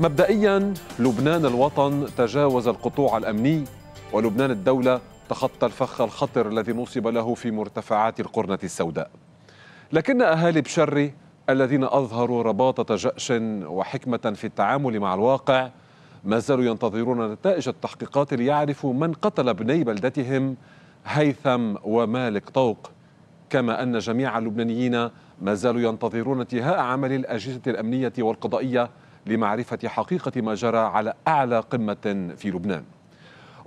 مبدئيا لبنان الوطن تجاوز القطوع الامني ولبنان الدوله تخطى الفخ الخطر الذي نصب له في مرتفعات القرنه السوداء لكن اهالي بشري الذين اظهروا رباطه جاش وحكمه في التعامل مع الواقع ما زالوا ينتظرون نتائج التحقيقات ليعرفوا من قتل ابني بلدتهم هيثم ومالك طوق كما ان جميع اللبنانيين ما زالوا ينتظرون انتهاء عمل الاجهزه الامنيه والقضائيه لمعرفة حقيقة ما جرى على أعلى قمة في لبنان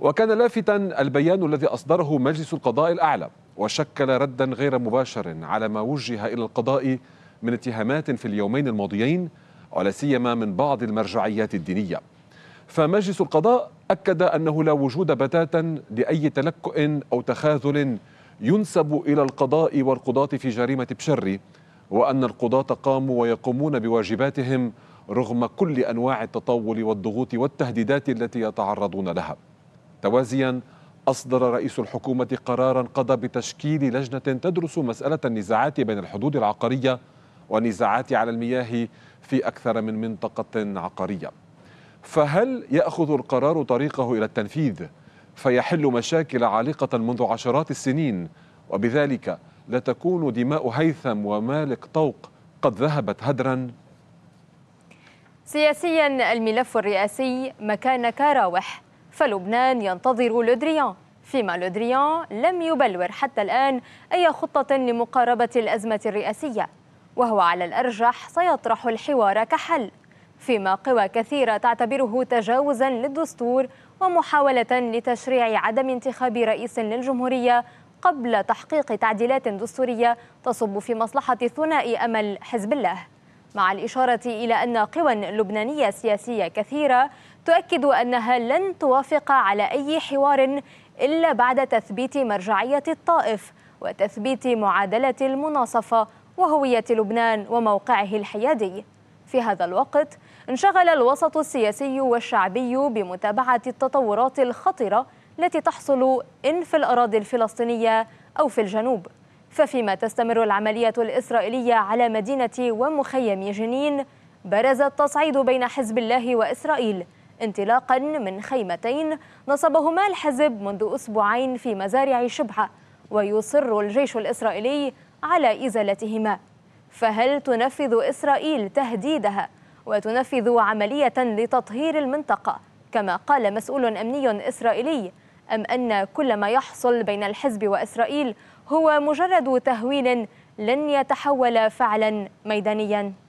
وكان لافتا البيان الذي أصدره مجلس القضاء الأعلى وشكل ردا غير مباشر على ما وجه إلى القضاء من اتهامات في اليومين الماضيين ولا سيما من بعض المرجعيات الدينية فمجلس القضاء أكد أنه لا وجود بتاتا لأي تلكؤ أو تخاذل ينسب إلى القضاء والقضاة في جريمة بشري وأن القضاة قاموا ويقومون بواجباتهم رغم كل انواع التطول والضغوط والتهديدات التي يتعرضون لها. توازيا اصدر رئيس الحكومه قرارا قضى بتشكيل لجنه تدرس مساله النزاعات بين الحدود العقاريه والنزاعات على المياه في اكثر من منطقه عقاريه. فهل ياخذ القرار طريقه الى التنفيذ فيحل مشاكل عالقه منذ عشرات السنين وبذلك لا تكون دماء هيثم ومالك طوق قد ذهبت هدرا سياسيا الملف الرئاسي مكانك راوح فلبنان ينتظر لودريان فيما لودريان لم يبلور حتى الآن أي خطة لمقاربة الأزمة الرئاسية وهو على الأرجح سيطرح الحوار كحل فيما قوى كثيرة تعتبره تجاوزا للدستور ومحاولة لتشريع عدم انتخاب رئيس للجمهورية قبل تحقيق تعديلات دستورية تصب في مصلحة ثنائي أمل حزب الله مع الإشارة إلى أن قوى لبنانية سياسية كثيرة تؤكد أنها لن توافق على أي حوار إلا بعد تثبيت مرجعية الطائف وتثبيت معادلة المناصفة وهوية لبنان وموقعه الحيادي في هذا الوقت انشغل الوسط السياسي والشعبي بمتابعة التطورات الخطرة التي تحصل إن في الأراضي الفلسطينية أو في الجنوب ففيما تستمر العملية الإسرائيلية على مدينة ومخيم جنين برز التصعيد بين حزب الله وإسرائيل انطلاقا من خيمتين نصبهما الحزب منذ أسبوعين في مزارع شبعة ويصر الجيش الإسرائيلي على إزالتهما فهل تنفذ إسرائيل تهديدها وتنفذ عملية لتطهير المنطقة كما قال مسؤول أمني إسرائيلي أم أن كل ما يحصل بين الحزب وإسرائيل هو مجرد تهويل لن يتحول فعلا ميدانيا